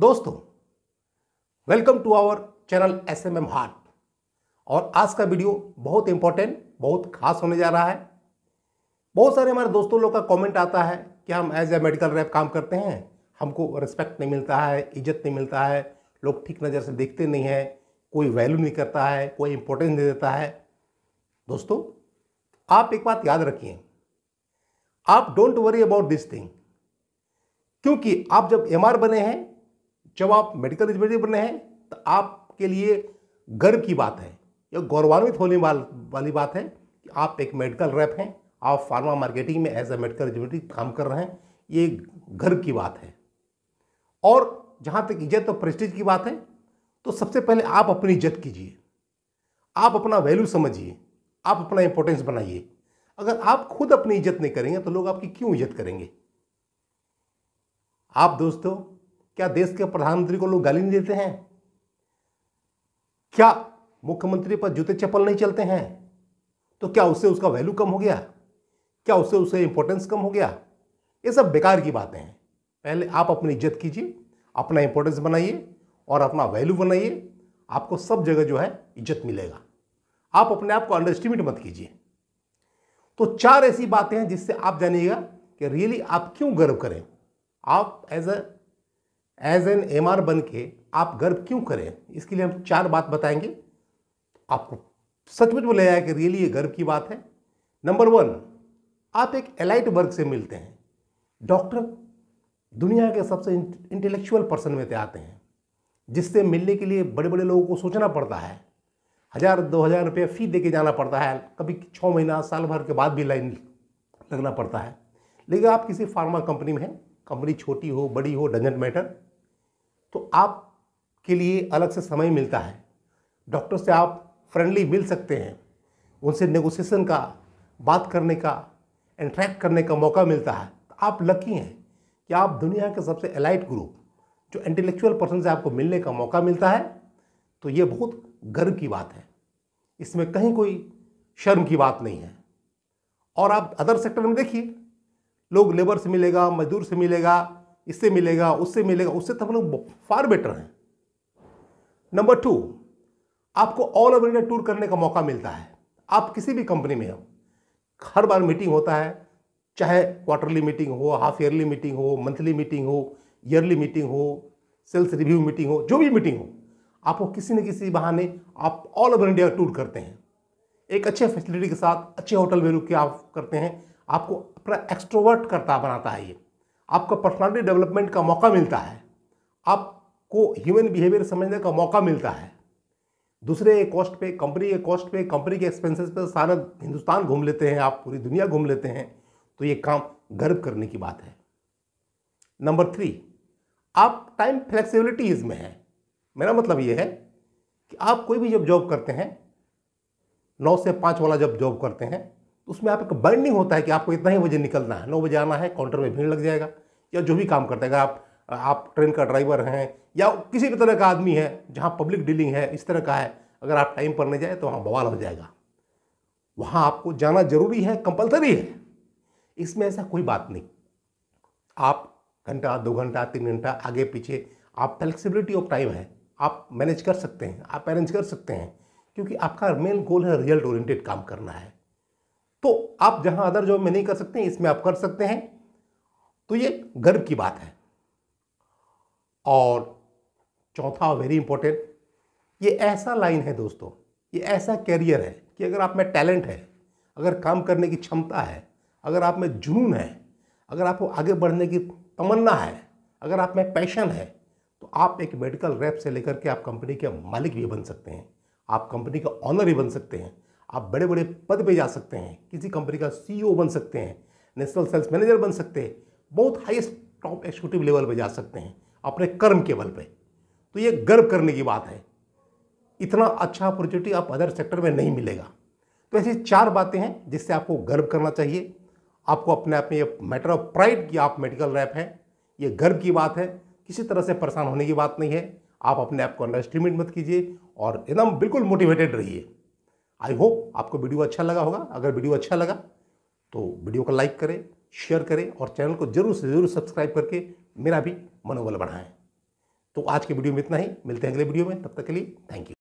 दोस्तों welcome to our channel S M M heart और आज का वीडियो बहुत इंपॉर्टेंट बहुत खास होने जा रहा है बहुत सारे हमारे दोस्तों लोग का कमेंट आता है कि हम एज ए मेडिकल रैप काम करते हैं हमको रिस्पेक्ट नहीं मिलता है इज्जत नहीं मिलता है लोग ठीक नज़र से देखते नहीं हैं कोई वैल्यू नहीं करता है कोई इंपॉर्टेंस नहीं देता है दोस्तों आप एक बात याद रखिए आप don't worry about this thing क्योंकि आप जब एम बने हैं जब आप मेडिकल रिप्रेजेंटेटिव बने हैं तो आपके लिए गर्व की बात है या गौरवान्वित होने वाली बात है कि आप एक मेडिकल रैप हैं आप फार्मा मार्केटिंग में एज ए मेडिकल रिप्रेजेंटेटिव काम कर रहे हैं ये गर्व की बात है और जहाँ तक इज्जत और प्रेस्टिज की बात है तो सबसे पहले आप अपनी इज्जत कीजिए आप अपना वैल्यू समझिए आप अपना इंपॉर्टेंस बनाइए अगर आप खुद अपनी इज्जत नहीं करेंगे तो लोग आपकी क्यों इज्जत करेंगे आप दोस्तों क्या देश के प्रधानमंत्री को लोग गाली नहीं देते हैं क्या मुख्यमंत्री पर जूते चप्पल नहीं चलते हैं तो क्या उससे उसका वैल्यू कम हो गया क्या उससे उसका इंपॉर्टेंस कम हो गया ये सब बेकार की बातें हैं पहले आप अपनी इज्जत कीजिए अपना इंपॉर्टेंस बनाइए और अपना वैल्यू बनाइए आपको सब जगह जो है इज्जत मिलेगा आप अपने आप को अंडर एस्टिमेट मत कीजिए तो चार ऐसी बातें हैं जिससे आप जानिएगा कि रियली आप क्यों गर्व करें आप as a as an M R बन के आप गर्व क्यों करें इसके लिए हम चार बात बताएंगे आपको सचमुच में तो ले कि रियली ये गर्व की बात है नंबर वन आप एक एलाइट वर्ग से मिलते हैं डॉक्टर दुनिया के सबसे इंटेलेक्चुअल पर्सन में से आते हैं जिससे मिलने के लिए बड़े बड़े लोगों को सोचना पड़ता है हज़ार दो हज़ार रुपये फ़ी दे के जाना पड़ता है कभी छः महीना साल भर के बाद भी लाइन लगना पड़ता है लेकिन आप किसी फार्मा कंपनी में हैं कंपनी छोटी हो बड़ी हो डजेंट मैटर तो आप के लिए अलग से समय मिलता है डॉक्टर से आप फ्रेंडली मिल सकते हैं उनसे नेगोशिएशन का बात करने का इंट्रैक्ट करने का मौका मिलता है तो आप लकी हैं कि आप दुनिया के सबसे एलाइट ग्रुप जो इंटेलेक्चुअल पर्सन से आपको मिलने का मौका मिलता है तो ये बहुत गर्व की बात है इसमें कहीं कोई शर्म की बात नहीं है और आप अदर सेक्टर में देखिए लोग लेबर से मिलेगा मजदूर से मिलेगा इससे मिलेगा उससे मिलेगा उससे तो हम लोग फार बेटर हैं नंबर टू आपको ऑल ओवर इंडिया टूर करने का मौका मिलता है आप किसी भी कंपनी में हो हर बार मीटिंग होता है चाहे क्वार्टरली मीटिंग हो हाफ ईयरली मीटिंग हो मंथली मीटिंग हो ईयरली मीटिंग हो सेल्स रिव्यू मीटिंग हो जो भी मीटिंग हो आपको किसी न किसी बहाने आप ऑल ओवर इंडिया टूर करते हैं एक अच्छे फैसिलिटी के साथ अच्छे होटल में रुक के आप करते हैं आपको अपना एक्स्ट्रोवर्ट करता बनाता है ये आपका पर्सनालिटी डेवलपमेंट का मौका मिलता है आपको ह्यूमन बिहेवियर समझने का मौका मिलता है दूसरे कॉस्ट पे कंपनी के कॉस्ट पे कंपनी के एक्सपेंसेस पे सारा हिंदुस्तान घूम लेते हैं आप पूरी दुनिया घूम लेते हैं तो ये काम गर्व करने की बात है नंबर थ्री आप टाइम फ्लेक्सिबिलिटीज में है मेरा मतलब ये है कि आप कोई भी जब जॉब करते हैं नौ से पाँच वाला जब जॉब करते हैं तो उसमें आप एक बर्निंग होता है कि आपको इतना ही बजे निकलना है नौ बजे आना है काउंटर में भीड़ लग जाएगा या जो भी काम करते हैं अगर आप आप ट्रेन का ड्राइवर हैं या किसी भी तरह का आदमी है जहाँ पब्लिक डीलिंग है इस तरह का है अगर आप टाइम पर नहीं जाए तो वहाँ बवाल हो जाएगा वहाँ आपको जाना जरूरी है कंपलसरी है इसमें ऐसा कोई बात नहीं आप घंटा दो घंटा तीन घंटा आगे पीछे आप फ्लेक्सिबिलिटी ऑफ टाइम है आप मैनेज कर सकते हैं आप अरेंज कर सकते हैं क्योंकि आपका मेन गोल है रिजल्ट ओरिएंटेड काम करना है तो आप जहां अदर जॉब में नहीं कर सकते इसमें आप कर सकते हैं तो ये गर्व की बात है और चौथा वेरी इंपॉर्टेंट ये ऐसा लाइन है दोस्तों ये ऐसा कैरियर है कि अगर आप में टैलेंट है अगर काम करने की क्षमता है अगर आप में जुनून है अगर आपको आगे बढ़ने की तमन्ना है अगर आप में पैशन है तो आप एक मेडिकल रैप से लेकर के आप कंपनी के मालिक भी बन सकते हैं आप कंपनी का ऑनर भी बन सकते हैं आप बड़े बड़े पद पे जा सकते हैं किसी कंपनी का सीईओ e बन सकते हैं नेशनल सेल्स मैनेजर बन सकते हैं बहुत हाईएस्ट टॉप एक्सिक्यूटिव लेवल पे जा सकते हैं अपने कर्म के बल पे तो ये गर्व करने की बात है इतना अच्छा अपॉर्चुनिटी आप अदर सेक्टर में नहीं मिलेगा तो ऐसी चार बातें हैं जिससे आपको गर्व करना चाहिए आपको अपने आप में ये मैटर ऑफ प्राइड कि आप मेडिकल रैप हैं ये गर्व की बात है किसी तरह से परेशान होने की बात नहीं है आप अपने आप को अंडर मत कीजिए और एकदम बिल्कुल मोटिवेटेड रहिए आई होप आपको वीडियो अच्छा लगा होगा अगर वीडियो अच्छा लगा तो वीडियो को लाइक करें शेयर करें और चैनल को जरूर से ज़रूर सब्सक्राइब करके मेरा भी मनोबल बढ़ाएं तो आज के वीडियो में इतना ही मिलते हैं अगले वीडियो में तब तक के लिए थैंक यू